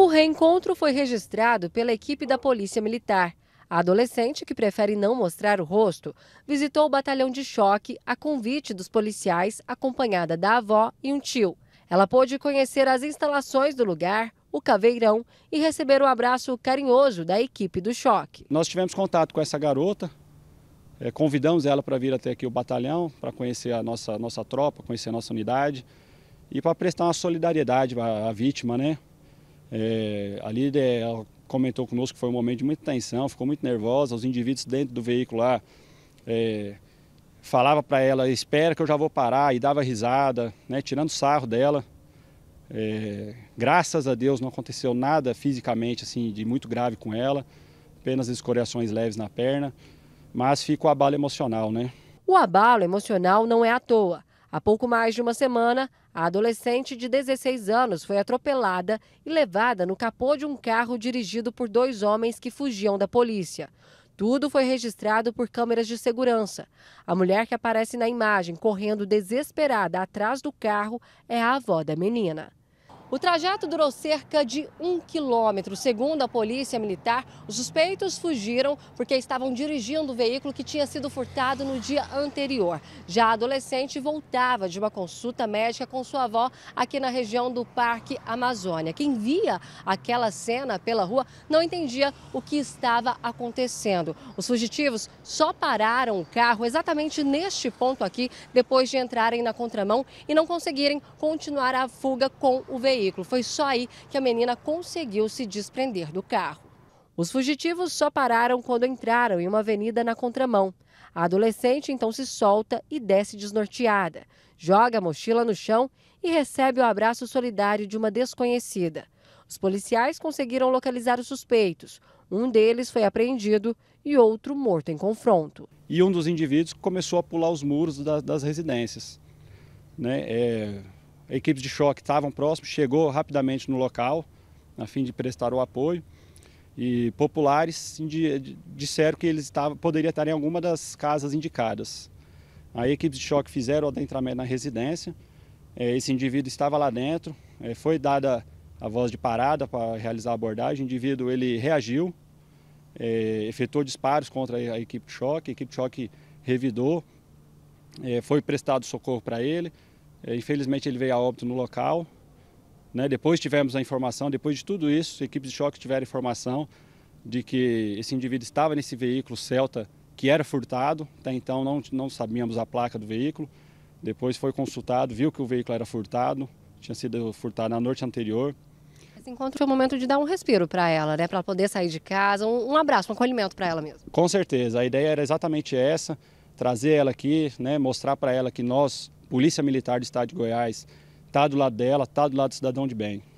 O reencontro foi registrado pela equipe da Polícia Militar. A adolescente, que prefere não mostrar o rosto, visitou o batalhão de choque a convite dos policiais, acompanhada da avó e um tio. Ela pôde conhecer as instalações do lugar, o caveirão e receber o um abraço carinhoso da equipe do choque. Nós tivemos contato com essa garota, é, convidamos ela para vir até aqui o batalhão, para conhecer a nossa, nossa tropa, conhecer a nossa unidade e para prestar uma solidariedade à vítima, né? É, a líder ela comentou conosco que foi um momento de muita tensão, ficou muito nervosa, os indivíduos dentro do veículo lá é, falava para ela, espera que eu já vou parar, e dava risada, né, tirando sarro dela. É, graças a Deus não aconteceu nada fisicamente assim de muito grave com ela, apenas escoriações leves na perna, mas fica o abalo emocional, né? O abalo emocional não é à toa. Há pouco mais de uma semana, a adolescente de 16 anos foi atropelada e levada no capô de um carro dirigido por dois homens que fugiam da polícia. Tudo foi registrado por câmeras de segurança. A mulher que aparece na imagem correndo desesperada atrás do carro é a avó da menina. O trajeto durou cerca de um quilômetro. Segundo a polícia militar, os suspeitos fugiram porque estavam dirigindo o veículo que tinha sido furtado no dia anterior. Já a adolescente voltava de uma consulta médica com sua avó aqui na região do Parque Amazônia. Quem via aquela cena pela rua não entendia o que estava acontecendo. Os fugitivos só pararam o carro exatamente neste ponto aqui, depois de entrarem na contramão e não conseguirem continuar a fuga com o veículo veículo. Foi só aí que a menina conseguiu se desprender do carro. Os fugitivos só pararam quando entraram em uma avenida na contramão. A adolescente então se solta e desce desnorteada, joga a mochila no chão e recebe o abraço solidário de uma desconhecida. Os policiais conseguiram localizar os suspeitos. Um deles foi apreendido e outro morto em confronto. E um dos indivíduos começou a pular os muros das residências. Né? É equipes de choque estavam próximas, chegou rapidamente no local, a fim de prestar o apoio. E populares disseram que eles estavam, poderiam estar em alguma das casas indicadas. A equipes de choque fizeram o adentramento na residência. É, esse indivíduo estava lá dentro, é, foi dada a voz de parada para realizar a abordagem. O indivíduo ele reagiu, é, efetuou disparos contra a equipe de choque. A equipe de choque revidou, foi prestado socorro para ele. É, infelizmente ele veio a óbito no local. Né? Depois tivemos a informação, depois de tudo isso, equipes de choque tiveram informação de que esse indivíduo estava nesse veículo Celta que era furtado. Até então não, não sabíamos a placa do veículo. Depois foi consultado, viu que o veículo era furtado, tinha sido furtado na noite anterior. Esse encontro foi o momento de dar um respiro para ela, né? Para poder sair de casa, um, um abraço, um acolhimento para ela mesmo. Com certeza, a ideia era exatamente essa, trazer ela aqui, né? Mostrar para ela que nós Polícia Militar do Estado de Goiás está do lado dela, está do lado do cidadão de bem.